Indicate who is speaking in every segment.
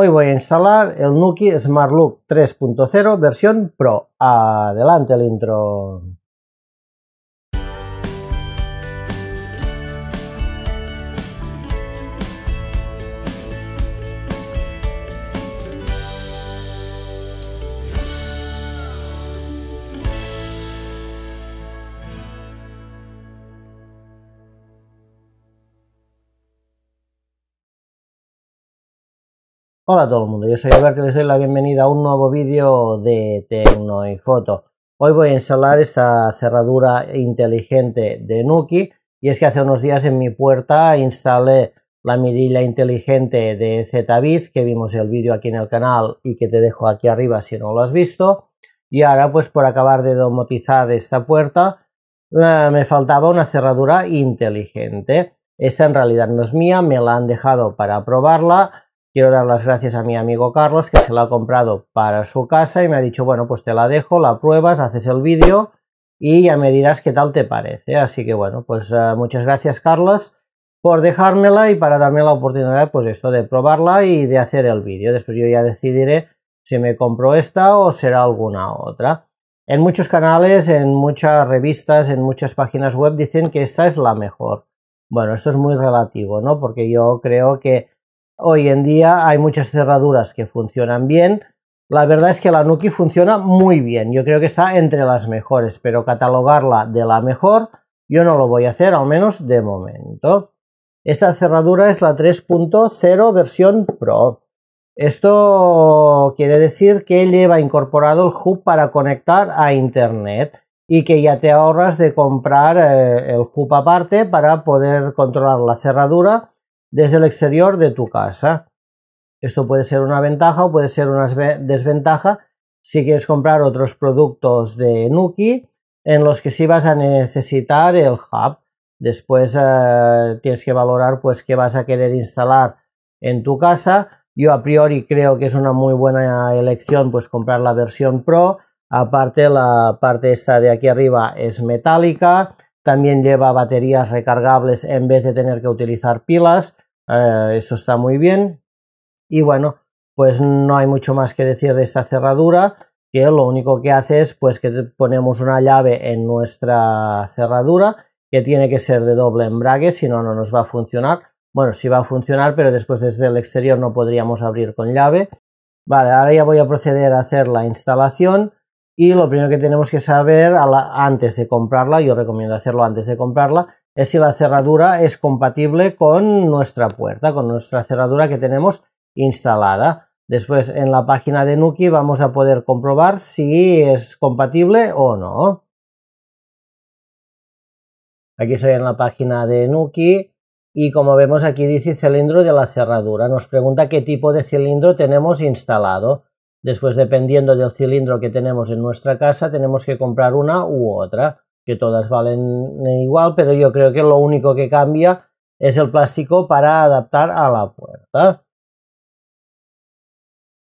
Speaker 1: Hoy voy a instalar el Nuki Smart Loop 3.0 versión Pro. Adelante el intro. Hola a todo el mundo, yo soy Alberto y les doy la bienvenida a un nuevo vídeo de Tecno y Foto. Hoy voy a instalar esta cerradura inteligente de Nuki y es que hace unos días en mi puerta instalé la mirilla inteligente de Zbiz que vimos el vídeo aquí en el canal y que te dejo aquí arriba si no lo has visto y ahora pues por acabar de domotizar esta puerta eh, me faltaba una cerradura inteligente. Esta en realidad no es mía, me la han dejado para probarla Quiero dar las gracias a mi amigo Carlos que se la ha comprado para su casa y me ha dicho, bueno, pues te la dejo, la pruebas, haces el vídeo y ya me dirás qué tal te parece. Así que bueno, pues eh, muchas gracias Carlos por dejármela y para darme la oportunidad, pues esto, de probarla y de hacer el vídeo. Después yo ya decidiré si me compro esta o será alguna otra. En muchos canales, en muchas revistas, en muchas páginas web dicen que esta es la mejor. Bueno, esto es muy relativo, ¿no? Porque yo creo que Hoy en día hay muchas cerraduras que funcionan bien. La verdad es que la Nuki funciona muy bien. Yo creo que está entre las mejores, pero catalogarla de la mejor yo no lo voy a hacer, al menos de momento. Esta cerradura es la 3.0 versión Pro. Esto quiere decir que lleva incorporado el hub para conectar a Internet y que ya te ahorras de comprar eh, el hub aparte para poder controlar la cerradura desde el exterior de tu casa. Esto puede ser una ventaja o puede ser una desventaja si quieres comprar otros productos de Nuki en los que sí vas a necesitar el hub. Después eh, tienes que valorar pues qué vas a querer instalar en tu casa. Yo a priori creo que es una muy buena elección pues comprar la versión Pro. Aparte la parte esta de aquí arriba es metálica también lleva baterías recargables en vez de tener que utilizar pilas. Eh, esto está muy bien. Y bueno, pues no hay mucho más que decir de esta cerradura, que lo único que hace es pues que ponemos una llave en nuestra cerradura que tiene que ser de doble embrague, si no, no nos va a funcionar. Bueno, sí va a funcionar, pero después desde el exterior no podríamos abrir con llave. Vale, ahora ya voy a proceder a hacer la instalación. Y lo primero que tenemos que saber antes de comprarla, yo recomiendo hacerlo antes de comprarla, es si la cerradura es compatible con nuestra puerta, con nuestra cerradura que tenemos instalada. Después en la página de Nuki vamos a poder comprobar si es compatible o no. Aquí estoy en la página de Nuki y como vemos aquí dice cilindro de la cerradura. Nos pregunta qué tipo de cilindro tenemos instalado. Después, dependiendo del cilindro que tenemos en nuestra casa, tenemos que comprar una u otra, que todas valen eh, igual, pero yo creo que lo único que cambia es el plástico para adaptar a la puerta.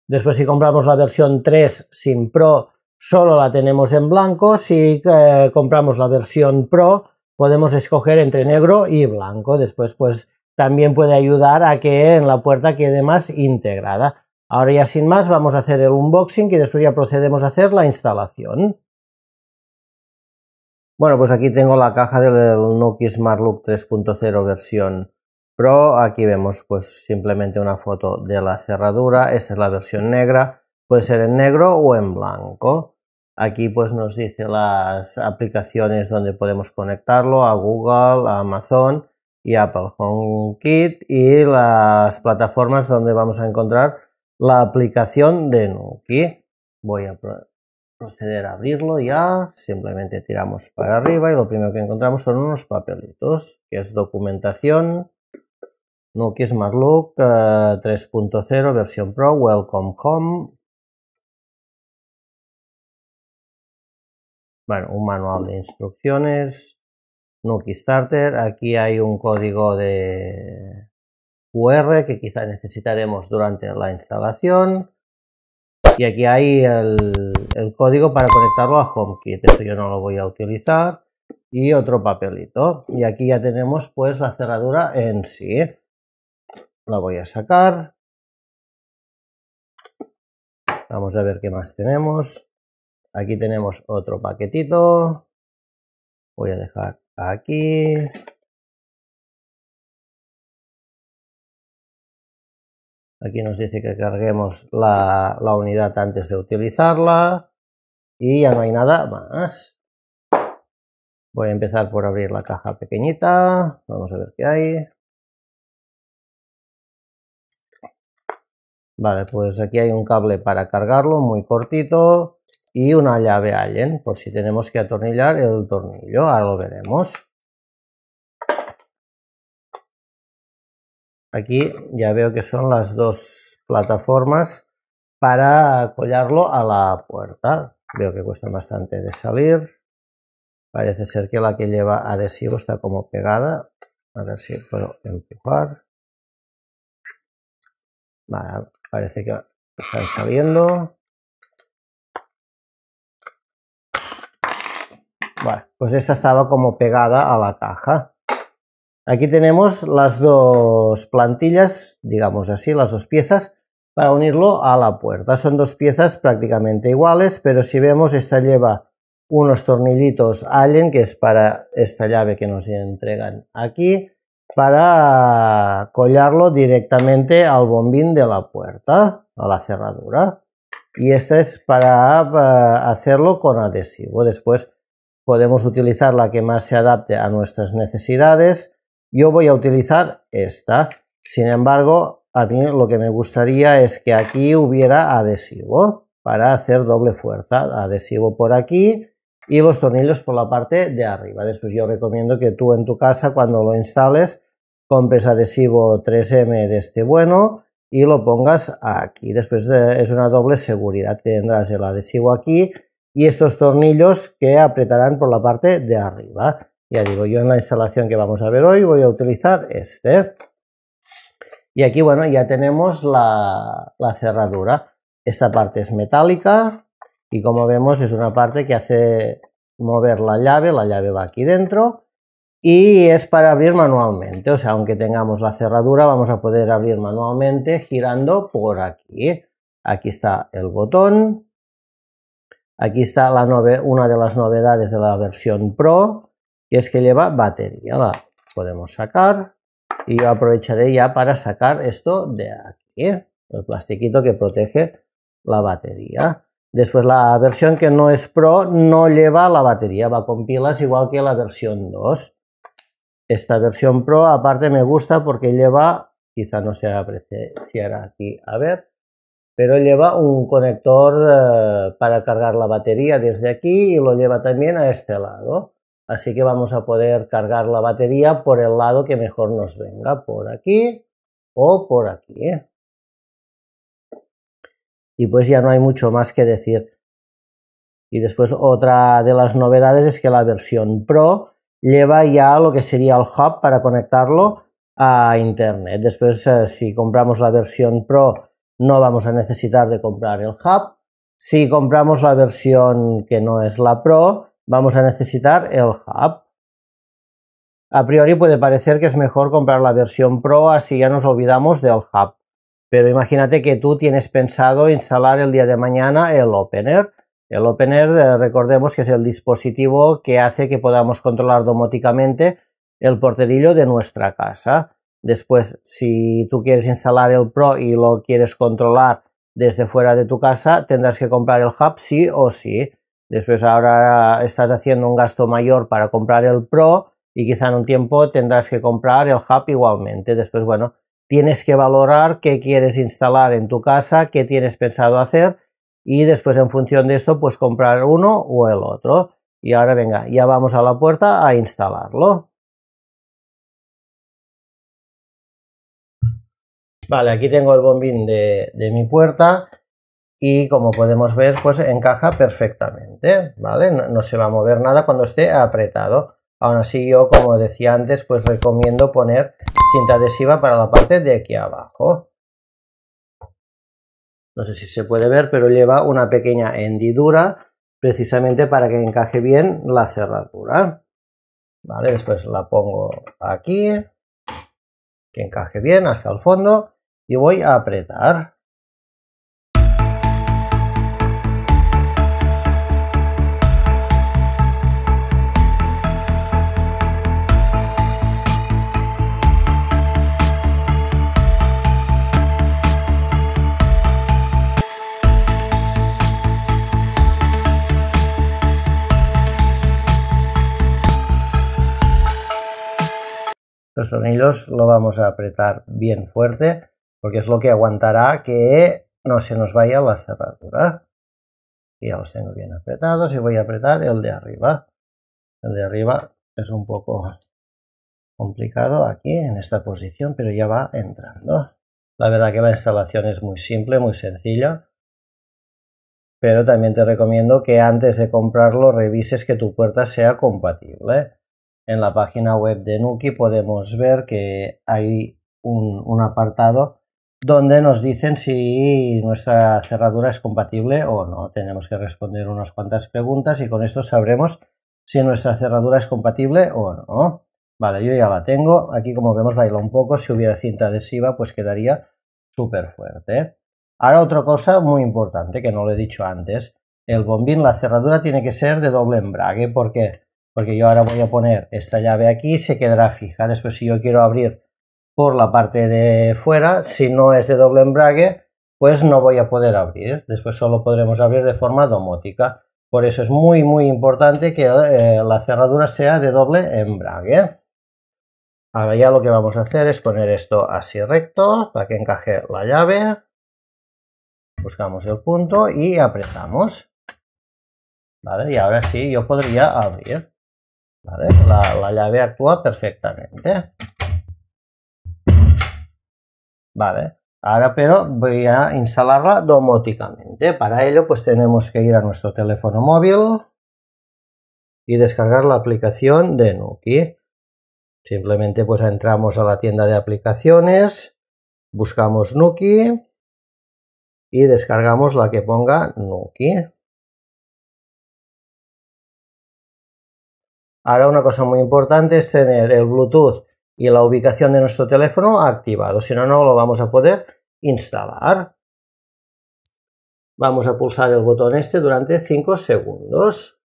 Speaker 1: Después, si compramos la versión 3 sin Pro, solo la tenemos en blanco. Si eh, compramos la versión Pro, podemos escoger entre negro y blanco. Después, pues también puede ayudar a que en la puerta quede más integrada. Ahora ya sin más vamos a hacer el unboxing y después ya procedemos a hacer la instalación. Bueno, pues aquí tengo la caja del Nokia Smart Loop 3.0 versión Pro. Aquí vemos pues simplemente una foto de la cerradura. Esta es la versión negra. Puede ser en negro o en blanco. Aquí pues nos dice las aplicaciones donde podemos conectarlo a Google, a Amazon y Apple HomeKit y las plataformas donde vamos a encontrar la aplicación de Nuki. Voy a proceder a abrirlo ya. Simplemente tiramos para arriba y lo primero que encontramos son unos papelitos, que es documentación. Nuki Smart Look 3.0
Speaker 2: eh, versión Pro, Welcome Home. Bueno, un manual de instrucciones. Nuki Starter.
Speaker 1: Aquí hay un código de QR que quizá necesitaremos durante la instalación. Y aquí hay el, código para conectarlo a HomeKit, eso yo no lo voy a utilizar. Y otro papelito. Y aquí
Speaker 2: ya tenemos pues la cerradura en sí. La voy a sacar. Vamos a ver qué más tenemos. Aquí tenemos otro paquetito. Voy a dejar aquí. Aquí nos dice que carguemos la, unidad antes de utilizarla. Y ya no hay nada más. Voy a empezar por abrir la caja pequeñita. Vamos a ver qué hay. Vale, pues aquí hay un cable para cargarlo, muy cortito, y una
Speaker 1: llave Allen, por si tenemos que atornillar el tornillo, ahora lo veremos. Aquí ya veo que son las dos plataformas para collarlo a la puerta. Veo que cuesta bastante de salir. Parece ser que la que lleva adhesivo está como
Speaker 2: pegada. A ver si puedo empujar. Vale, parece que están saliendo.
Speaker 1: Vale, pues esta estaba como pegada a la caja. Aquí tenemos las dos plantillas, digamos así, las dos piezas para unirlo a la puerta. Son dos piezas prácticamente iguales, pero si vemos esta lleva unos tornillitos Allen, que es para esta llave que nos entregan aquí, para collarlo directamente al bombín de la puerta, a la cerradura. Y esta es para eh, hacerlo con adhesivo. Después podemos utilizar la que más se adapte a nuestras necesidades yo voy a utilizar esta. Sin embargo, a mí lo que me gustaría es que aquí hubiera adhesivo para hacer doble fuerza. Adhesivo por aquí y los tornillos por la parte de arriba. Después yo recomiendo que tú en tu casa cuando lo instales compres adhesivo 3M de este bueno y lo pongas aquí. Después eh, es una doble seguridad. Tendrás el adhesivo aquí y estos tornillos que apretarán por la parte de arriba. Ya digo, yo en la instalación que vamos a ver hoy voy a utilizar este. Y aquí, bueno, ya tenemos la, cerradura. Esta parte es metálica y como vemos es una parte que hace mover la llave, la llave va aquí dentro y es para abrir manualmente, o sea, aunque tengamos la cerradura vamos a poder abrir manualmente girando por aquí. Aquí está el botón, aquí está la una de las novedades de la versión Pro, que es que lleva batería. La podemos sacar y yo aprovecharé ya para sacar esto de aquí, el plastiquito que protege la batería. Después la versión que no es Pro no lleva la batería, va con pilas igual que la versión 2. Esta versión Pro aparte me gusta porque lleva, quizá no se apreciará aquí, a ver, pero lleva un conector eh, para cargar la batería desde aquí y lo lleva también a este lado. Así que vamos a poder cargar la batería
Speaker 2: por el lado que mejor nos venga, por aquí o por aquí. ¿eh?
Speaker 1: Y pues ya no hay mucho más que decir. Y después otra de las novedades es que la versión Pro lleva ya lo que sería el hub para conectarlo a Internet. Después, eh, si compramos la versión Pro, no vamos a necesitar de comprar el hub. Si compramos la versión que no es la Pro, Vamos a necesitar el hub. A priori puede parecer que es mejor comprar la versión Pro, así ya nos olvidamos del hub. Pero imagínate que tú tienes pensado instalar el día de mañana el Opener. El Opener, eh, recordemos que es el dispositivo que hace que podamos controlar domóticamente el porterillo de nuestra casa. Después, si tú quieres instalar el Pro y lo quieres controlar desde fuera de tu casa, tendrás que comprar el hub sí o sí. Después ahora estás haciendo un gasto mayor para comprar el Pro y quizá en un tiempo tendrás que comprar el Hub igualmente. Después, bueno, tienes que valorar qué quieres instalar en tu casa, qué tienes pensado hacer y después en función de esto, pues comprar
Speaker 2: uno o el otro. Y ahora venga, ya vamos a la puerta a instalarlo. Vale, aquí tengo el bombín de, mi puerta y como podemos ver pues encaja perfectamente
Speaker 1: vale no, se va a mover nada cuando esté apretado aún así yo como decía antes pues recomiendo poner cinta adhesiva para la parte de aquí abajo no sé si se puede ver pero lleva una pequeña hendidura precisamente para que encaje bien la cerradura vale después la pongo aquí que encaje bien hasta el fondo y voy a apretar los tornillos lo vamos a apretar bien fuerte porque es lo que aguantará que no se nos vaya la cerradura. Ya los tengo bien apretados y voy a apretar el de arriba. El de arriba es un poco complicado aquí en esta posición, pero ya va entrando. La verdad que la instalación es muy simple, muy sencilla. Pero también te recomiendo que antes de comprarlo revises que tu puerta sea compatible en la página web de Nuki podemos ver que hay un, apartado donde nos dicen si nuestra cerradura es compatible o no. Tenemos que responder unas cuantas preguntas y con esto sabremos si nuestra cerradura es compatible o no. Vale, yo ya la tengo. Aquí como vemos baila un poco. Si hubiera cinta adhesiva pues quedaría súper fuerte. Ahora otra cosa muy importante que no lo he dicho antes. El bombín, la cerradura tiene que ser de doble embrague porque porque yo ahora voy a poner esta llave aquí, se quedará fija. Después, si yo quiero abrir por la parte de fuera, si no es de doble embrague, pues no voy a poder abrir. Después solo podremos abrir de forma domótica. Por eso es muy, muy importante que eh, la cerradura sea de doble embrague. Ahora ya lo que vamos a hacer es poner esto así recto para que encaje la llave. Buscamos el punto y apretamos. Vale, y ahora sí yo podría abrir. ¿Vale? La, llave actúa perfectamente. Vale, ahora pero voy a instalarla domóticamente. Para ello pues tenemos que ir a nuestro teléfono móvil y descargar la aplicación de Nuki. Simplemente pues entramos a la tienda de aplicaciones, buscamos Nuki
Speaker 2: y descargamos la que ponga Nuki. Ahora una cosa muy importante es tener el
Speaker 1: Bluetooth y la ubicación de nuestro teléfono activado, si no, no lo vamos a poder instalar.
Speaker 2: Vamos a pulsar el botón este durante 5 segundos.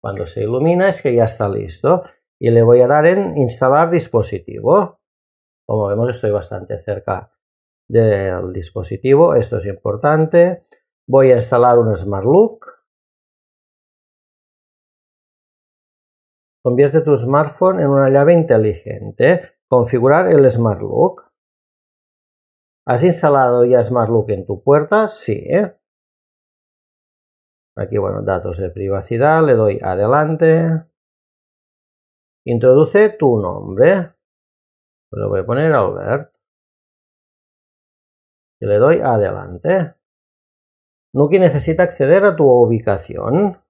Speaker 2: Cuando se ilumina es que ya está listo y le voy a dar en instalar dispositivo. Como vemos estoy bastante cerca del dispositivo, esto es importante. Voy a instalar un Smart Look Convierte tu smartphone en una llave inteligente. Configurar el Smart Lock. ¿Has instalado ya Smart Lock en tu puerta? Sí. ¿eh? Aquí, bueno, datos de privacidad. Le doy adelante. Introduce tu nombre. Lo voy a poner Albert. Y le doy adelante. Nuki necesita acceder a tu ubicación.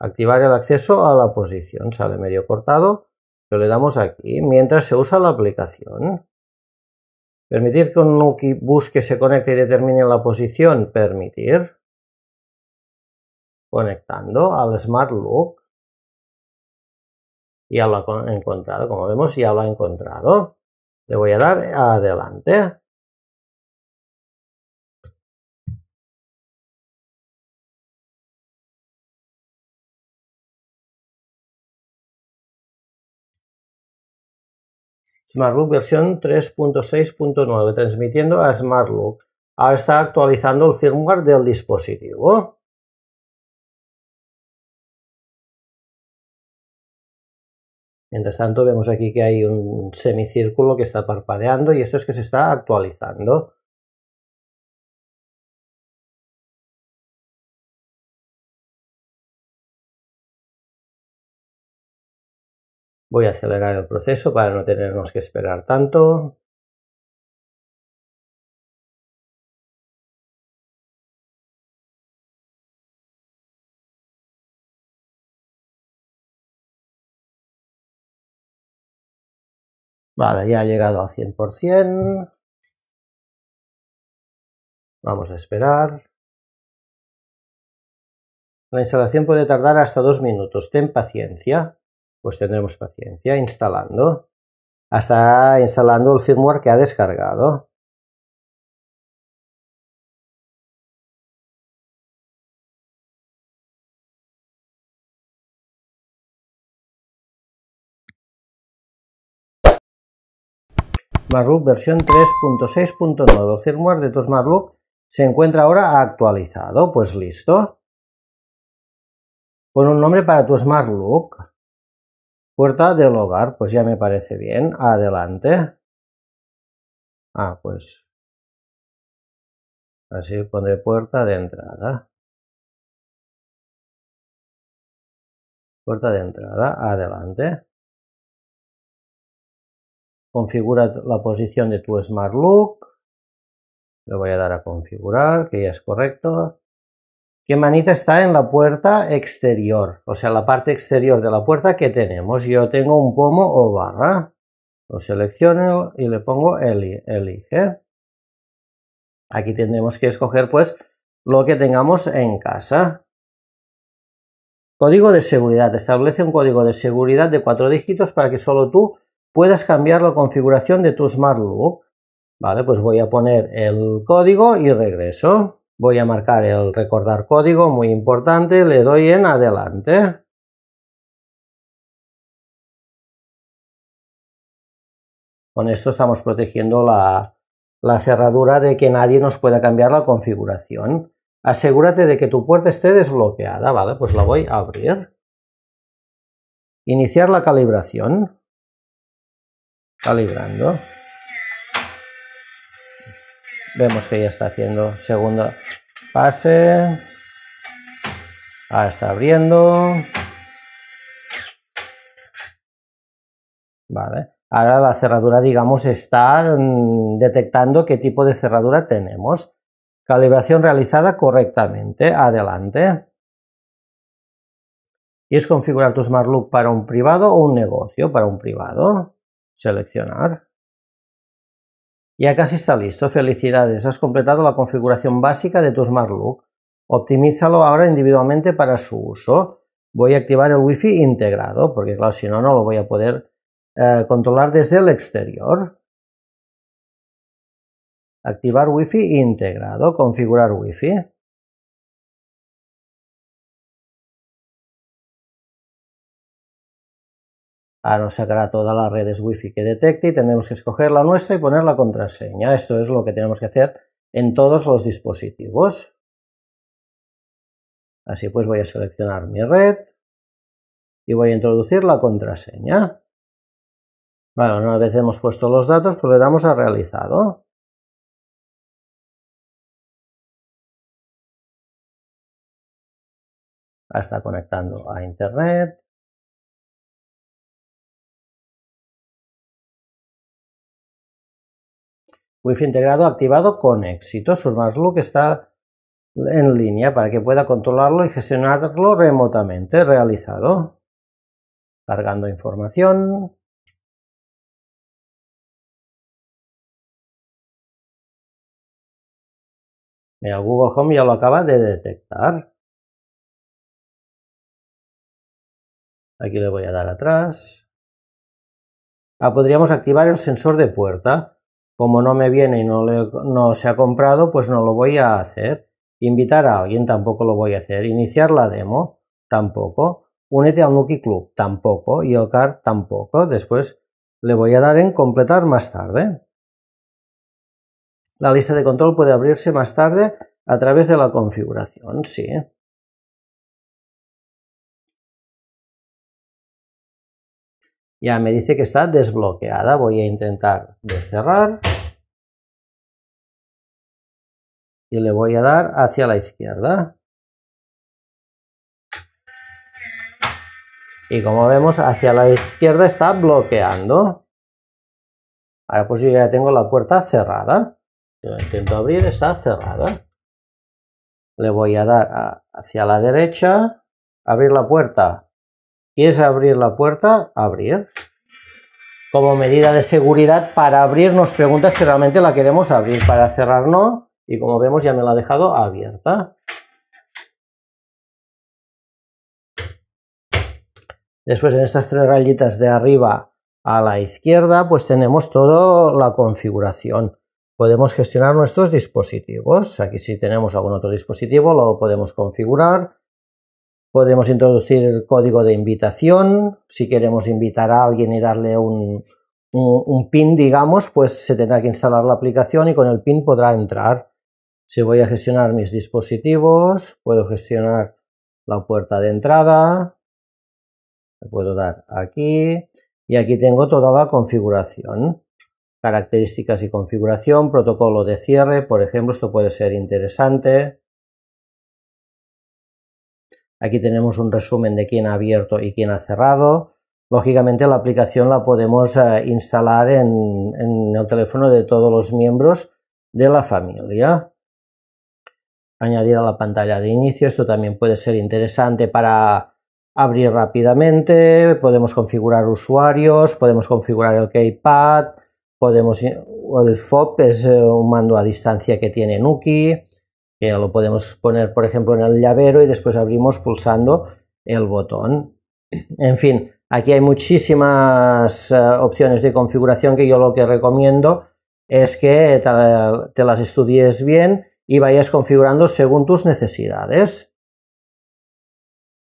Speaker 2: Activar
Speaker 1: el acceso a la posición. Sale medio cortado, Yo le damos aquí mientras se usa la aplicación. Permitir que un Nuki busque, se conecte y determine la
Speaker 2: posición. Permitir. Conectando al Smart Look. Ya lo ha encontrado, como vemos, ya lo ha encontrado. Le voy a dar adelante. SmartLook versión 3.6.9, transmitiendo a SmartLook. Ahora está actualizando el firmware del dispositivo. Mientras tanto, vemos aquí que hay un semicírculo que está parpadeando y esto es que se está actualizando. Voy a acelerar el proceso para no tenernos que esperar tanto. Vale, ya ha llegado al 100%. Vamos a esperar. La instalación puede tardar hasta dos minutos, ten paciencia pues tendremos paciencia instalando hasta instalando el firmware que ha descargado. SmartLoop versión 3.6.9. El firmware de tu smartlook se
Speaker 1: encuentra ahora actualizado. Pues listo. Pon un nombre para
Speaker 2: tu Smart Puerta del hogar, pues ya me parece bien. Adelante. Ah, pues así pondré puerta de entrada. Puerta de entrada, adelante. Configura la posición de tu Smart Look. Le voy a dar a configurar,
Speaker 1: que ya es correcto que manita está en la puerta exterior, o sea, la parte exterior de la puerta que tenemos. Yo tengo un pomo o barra. Lo selecciono
Speaker 2: y le pongo elige. Aquí tendremos que escoger pues lo que tengamos en casa. Código de
Speaker 1: seguridad. Establece un código de seguridad de cuatro dígitos para que solo tú puedas cambiar la configuración de tu Smart Look. Vale, pues voy a poner el código y regreso.
Speaker 2: Voy a marcar el recordar código, muy importante, le doy en adelante. Con esto estamos protegiendo la, cerradura de que nadie nos pueda cambiar la configuración. Asegúrate de que tu puerta esté desbloqueada, ¿vale? Pues la voy a abrir. Iniciar la calibración. Calibrando.
Speaker 1: Vemos que ya está haciendo segundo pase. ah está abriendo. Vale. Ahora la cerradura, digamos, está mm, detectando qué tipo de cerradura tenemos. Calibración realizada correctamente. Adelante. Y es configurar tu Smart Loop para un privado o un negocio para un privado. Seleccionar. Ya casi está listo, felicidades, has completado la configuración básica de tu Smart Look. Optimízalo ahora individualmente para su uso. Voy a activar el Wi-Fi integrado, porque claro, si no, no lo voy a poder eh, controlar desde el exterior.
Speaker 2: Activar Wi-Fi integrado, configurar Wi-Fi. Ahora nos sacará todas las redes wifi que detecte y tenemos
Speaker 1: que escoger la nuestra y poner la contraseña. Esto es lo que tenemos que hacer en todos los dispositivos.
Speaker 2: Así pues voy a seleccionar mi red y voy a introducir la contraseña. Bueno, una vez hemos puesto los datos, pues le damos a realizado. Está conectando a internet. Wi-Fi integrado activado con éxito. Su que está
Speaker 1: en línea para que pueda controlarlo y gestionarlo remotamente. Realizado.
Speaker 2: Cargando información. Mira, Google Home ya lo acaba de detectar. Aquí le voy a dar atrás. Ah, podríamos activar el sensor
Speaker 1: de puerta como no me viene y no, se ha comprado, pues no lo voy a hacer. Invitar a alguien tampoco lo voy a hacer. Iniciar la demo tampoco. Únete al Nuki Club tampoco. Y el CAR tampoco. Después le voy a dar en completar
Speaker 2: más tarde. La lista de control puede abrirse más tarde a través de la configuración, sí. Ya me dice que está desbloqueada. Voy a intentar cerrar. Y le voy a dar hacia la izquierda.
Speaker 1: Y como vemos, hacia la izquierda está bloqueando. Ahora pues yo ya tengo la puerta cerrada. Si intento abrir, está cerrada. Le voy a dar hacia la derecha, abrir la puerta, ¿Quieres abrir la puerta? Abrir. Como medida de seguridad, para abrir nos pregunta si realmente la queremos abrir. Para cerrar no. Y como vemos ya me la ha dejado abierta. Después en estas tres rayitas de arriba a la izquierda pues tenemos toda la configuración. Podemos gestionar nuestros dispositivos. Aquí si tenemos algún otro dispositivo lo podemos configurar. Podemos introducir el código de invitación. Si queremos invitar a alguien y darle un, pin, digamos, pues se tendrá que instalar la aplicación y con el pin podrá entrar. Si voy a gestionar mis dispositivos, puedo gestionar la puerta de entrada. Le puedo dar aquí. Y aquí tengo toda la configuración. Características y configuración, protocolo de cierre, por ejemplo, esto puede ser interesante Aquí tenemos un resumen de quién ha abierto y quién ha cerrado. Lógicamente la aplicación la podemos eh, instalar en, el teléfono de todos los miembros de la familia. Añadir a la pantalla de inicio, esto también puede ser interesante para abrir rápidamente, podemos configurar usuarios, podemos configurar el keypad, podemos el FOP es eh, un mando a distancia que tiene Nuki, lo podemos poner, por ejemplo, en el llavero y después abrimos pulsando el botón. En fin, aquí hay muchísimas eh, opciones de configuración que yo lo que recomiendo es que te, las estudies bien y vayas configurando según tus necesidades.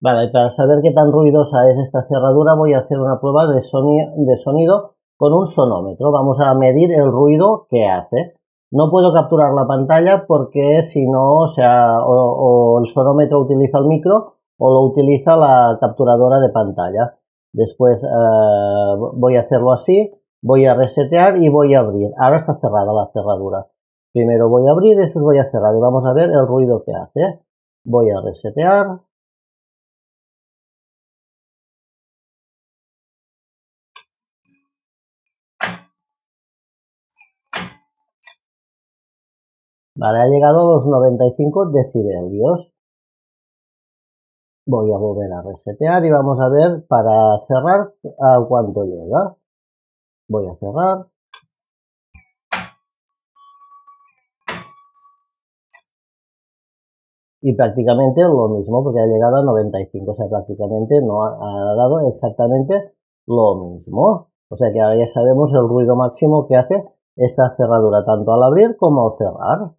Speaker 1: Vale, para saber qué tan ruidosa es esta cerradura voy a hacer una prueba de sonido con un sonómetro. Vamos a medir el ruido que hace. No puedo capturar la pantalla porque si no, o sea, o, el sonómetro utiliza el micro o lo utiliza la capturadora de pantalla. Después eh, voy a hacerlo así, voy a resetear
Speaker 2: y voy a abrir. Ahora está cerrada la cerradura. Primero voy a abrir, después voy a cerrar y vamos a ver el ruido que hace. Voy a resetear, Vale, ha llegado a los 95 decibelios. Voy a volver a resetear y vamos a ver para cerrar a cuánto llega. Voy a cerrar. y prácticamente lo mismo porque ha llegado a 95, o sea, prácticamente no
Speaker 1: ha, dado exactamente lo mismo. O sea que ahora ya sabemos el ruido máximo que hace esta cerradura tanto al abrir como al cerrar.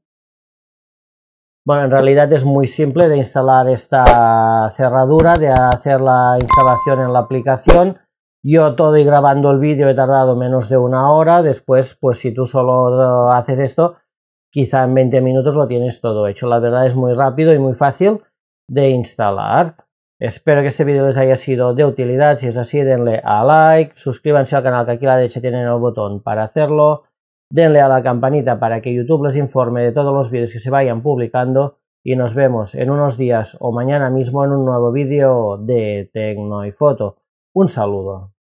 Speaker 1: Bueno, en realidad es muy simple de instalar esta cerradura, de hacer la instalación en la aplicación. Yo todo y grabando el vídeo he tardado menos de una hora. Después, pues si tú solo eh, haces esto, quizá en 20 minutos lo tienes todo hecho. La verdad es muy rápido y muy fácil de instalar. Espero que este vídeo les haya sido de utilidad. Si es así, denle a like, suscríbanse al canal que aquí a la derecha tienen el botón para hacerlo denle a la campanita para que YouTube les informe de todos los vídeos que se vayan publicando
Speaker 2: y nos vemos en unos días o mañana mismo en un nuevo vídeo de Tecno y Foto. Un saludo.